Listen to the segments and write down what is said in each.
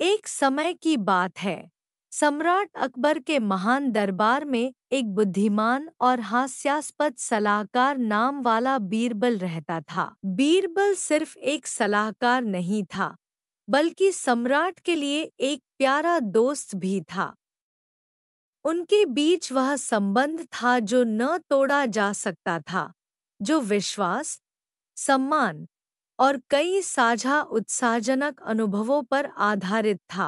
एक समय की बात है सम्राट अकबर के महान दरबार में एक बुद्धिमान और हास्यास्पद सलाहकार नाम वाला बीरबल रहता था बीरबल सिर्फ एक सलाहकार नहीं था बल्कि सम्राट के लिए एक प्यारा दोस्त भी था उनके बीच वह संबंध था जो न तोड़ा जा सकता था जो विश्वास सम्मान और कई साझा उत्साहजनक अनुभवों पर आधारित था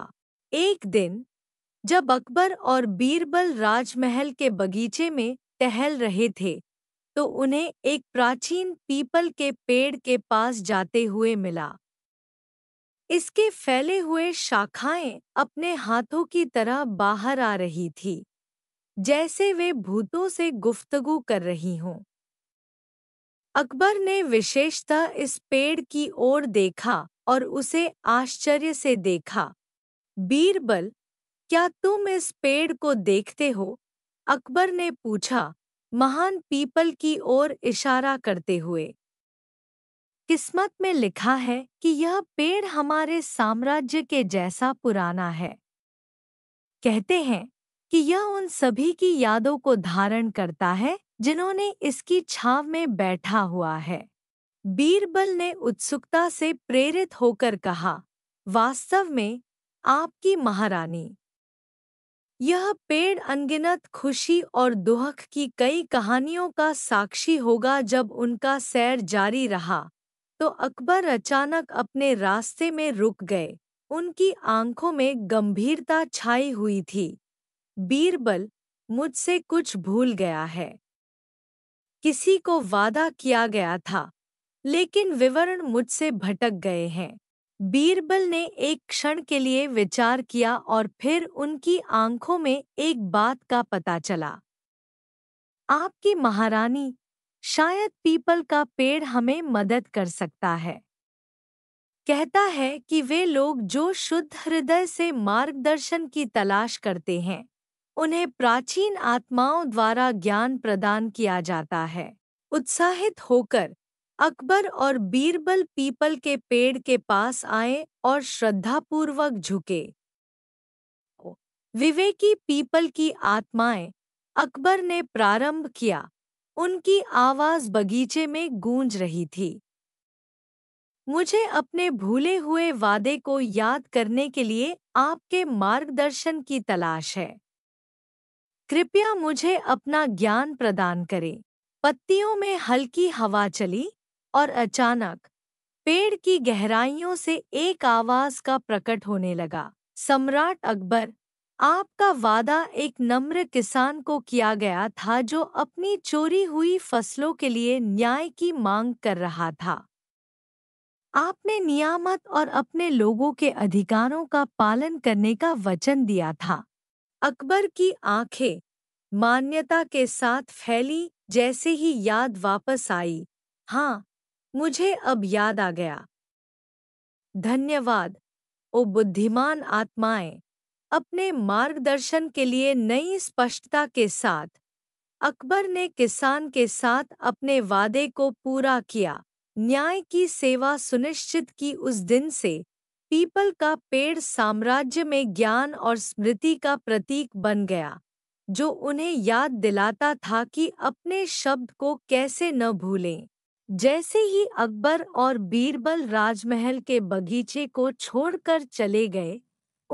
एक दिन जब अकबर और बीरबल राजमहल के बगीचे में टहल रहे थे तो उन्हें एक प्राचीन पीपल के पेड़ के पास जाते हुए मिला इसके फैले हुए शाखाएं अपने हाथों की तरह बाहर आ रही थी जैसे वे भूतों से गुफ्तगु कर रही हों अकबर ने विशेषतः इस पेड़ की ओर देखा और उसे आश्चर्य से देखा बीरबल क्या तुम इस पेड़ को देखते हो अकबर ने पूछा महान पीपल की ओर इशारा करते हुए किस्मत में लिखा है कि यह पेड़ हमारे साम्राज्य के जैसा पुराना है कहते हैं कि यह उन सभी की यादों को धारण करता है जिन्होंने इसकी छाव में बैठा हुआ है बीरबल ने उत्सुकता से प्रेरित होकर कहा वास्तव में आपकी महारानी यह पेड़ अनगिनत खुशी और दुहक की कई कहानियों का साक्षी होगा जब उनका सैर जारी रहा तो अकबर अचानक अपने रास्ते में रुक गए उनकी आंखों में गंभीरता छाई हुई थी बीरबल मुझसे कुछ भूल गया है किसी को वादा किया गया था लेकिन विवरण मुझसे भटक गए हैं बीरबल ने एक क्षण के लिए विचार किया और फिर उनकी आंखों में एक बात का पता चला आपकी महारानी शायद पीपल का पेड़ हमें मदद कर सकता है कहता है कि वे लोग जो शुद्ध हृदय से मार्गदर्शन की तलाश करते हैं उन्हें प्राचीन आत्माओं द्वारा ज्ञान प्रदान किया जाता है उत्साहित होकर अकबर और बीरबल पीपल के पेड़ के पास आए और श्रद्धापूर्वक झुके विवेकी पीपल की आत्माएं अकबर ने प्रारंभ किया उनकी आवाज बगीचे में गूंज रही थी मुझे अपने भूले हुए वादे को याद करने के लिए आपके मार्गदर्शन की तलाश है कृपया मुझे अपना ज्ञान प्रदान करें पत्तियों में हल्की हवा चली और अचानक पेड़ की गहराइयों से एक आवाज का प्रकट होने लगा सम्राट अकबर आपका वादा एक नम्र किसान को किया गया था जो अपनी चोरी हुई फसलों के लिए न्याय की मांग कर रहा था आपने नियामत और अपने लोगों के अधिकारों का पालन करने का वचन दिया था अकबर की आंखें मान्यता के साथ फैली जैसे ही याद वापस आई हाँ मुझे अब याद आ गया धन्यवाद ओ बुद्धिमान आत्माएं अपने मार्गदर्शन के लिए नई स्पष्टता के साथ अकबर ने किसान के साथ अपने वादे को पूरा किया न्याय की सेवा सुनिश्चित की उस दिन से पीपल का पेड़ साम्राज्य में ज्ञान और स्मृति का प्रतीक बन गया जो उन्हें याद दिलाता था कि अपने शब्द को कैसे न भूलें जैसे ही अकबर और बीरबल राजमहल के बगीचे को छोड़कर चले गए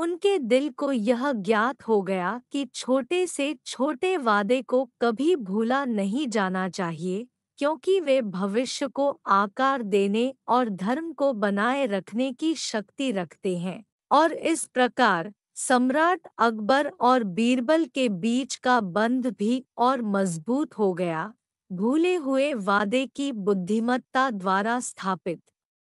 उनके दिल को यह ज्ञात हो गया कि छोटे से छोटे वादे को कभी भूला नहीं जाना चाहिए क्योंकि वे भविष्य को आकार देने और धर्म को बनाए रखने की शक्ति रखते हैं और इस प्रकार सम्राट अकबर और बीरबल के बीच का बंध भी और मजबूत हो गया भूले हुए वादे की बुद्धिमत्ता द्वारा स्थापित